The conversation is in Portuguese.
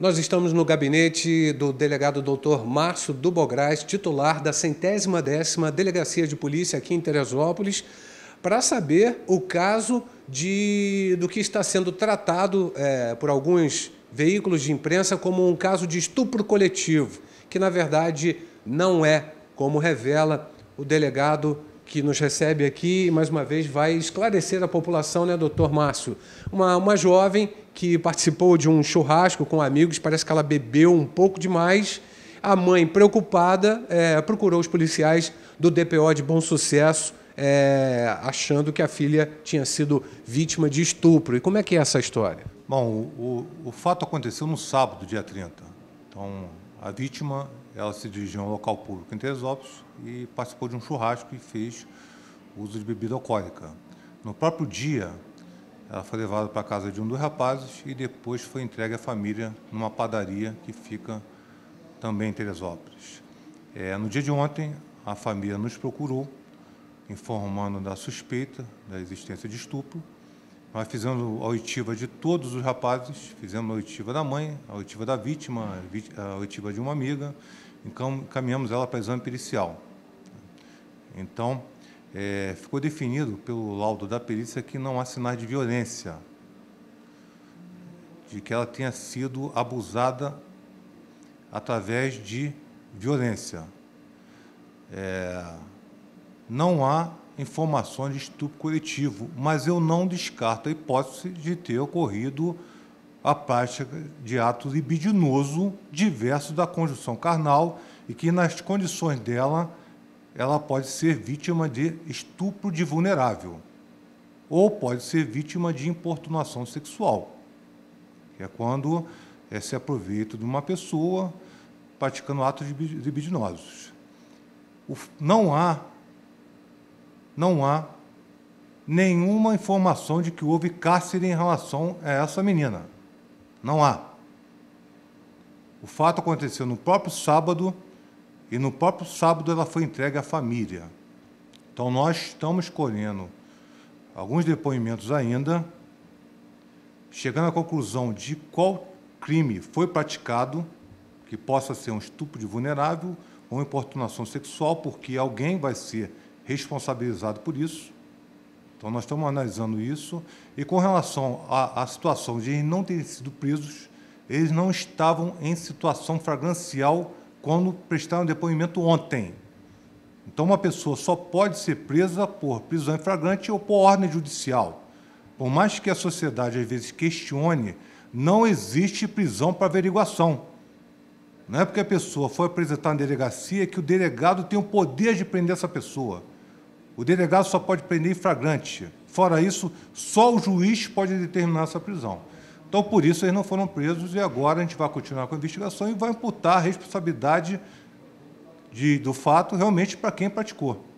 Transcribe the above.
Nós estamos no gabinete do delegado doutor Márcio Dubograis, titular da centésima décima Delegacia de Polícia aqui em Teresópolis, para saber o caso de, do que está sendo tratado é, por alguns veículos de imprensa como um caso de estupro coletivo, que na verdade não é, como revela o delegado que nos recebe aqui e, mais uma vez, vai esclarecer a população, né, doutor Márcio? Uma, uma jovem que participou de um churrasco com amigos, parece que ela bebeu um pouco demais. A mãe, preocupada, é, procurou os policiais do DPO de Bom Sucesso, é, achando que a filha tinha sido vítima de estupro. E como é que é essa história? Bom, o, o fato aconteceu no sábado, dia 30. Então, a vítima ela se dirigiu a um local público em Teresópolis e participou de um churrasco e fez uso de bebida alcoólica. No próprio dia, ela foi levada para a casa de um dos rapazes e depois foi entregue à família numa padaria que fica também em Teresópolis. É, no dia de ontem, a família nos procurou, informando da suspeita da existência de estupro nós fizemos a oitiva de todos os rapazes, fizemos a oitiva da mãe, a oitiva da vítima, a oitiva de uma amiga, encaminhamos ela para exame pericial. Então, é, ficou definido pelo laudo da perícia que não há sinais de violência, de que ela tenha sido abusada através de violência. É, não há informações de estupro coletivo, mas eu não descarto a hipótese de ter ocorrido a prática de ato libidinoso diverso da conjunção carnal e que, nas condições dela, ela pode ser vítima de estupro de vulnerável ou pode ser vítima de importunação sexual, que é quando é, se aproveita de uma pessoa praticando atos libidinosos. não há não há nenhuma informação de que houve cárcere em relação a essa menina. Não há. O fato aconteceu no próprio sábado e no próprio sábado ela foi entregue à família. Então nós estamos colhendo alguns depoimentos ainda, chegando à conclusão de qual crime foi praticado, que possa ser um estupro de vulnerável ou importunação sexual, porque alguém vai ser responsabilizado por isso. Então, nós estamos analisando isso. E com relação à, à situação de eles não terem sido presos, eles não estavam em situação fragrancial quando prestaram depoimento ontem. Então, uma pessoa só pode ser presa por prisão em flagrante ou por ordem judicial. Por mais que a sociedade às vezes questione, não existe prisão para averiguação. Não é porque a pessoa foi apresentar na delegacia que o delegado tem o poder de prender essa pessoa. O delegado só pode prender em flagrante. Fora isso, só o juiz pode determinar essa prisão. Então, por isso, eles não foram presos e agora a gente vai continuar com a investigação e vai imputar a responsabilidade de, do fato realmente para quem praticou.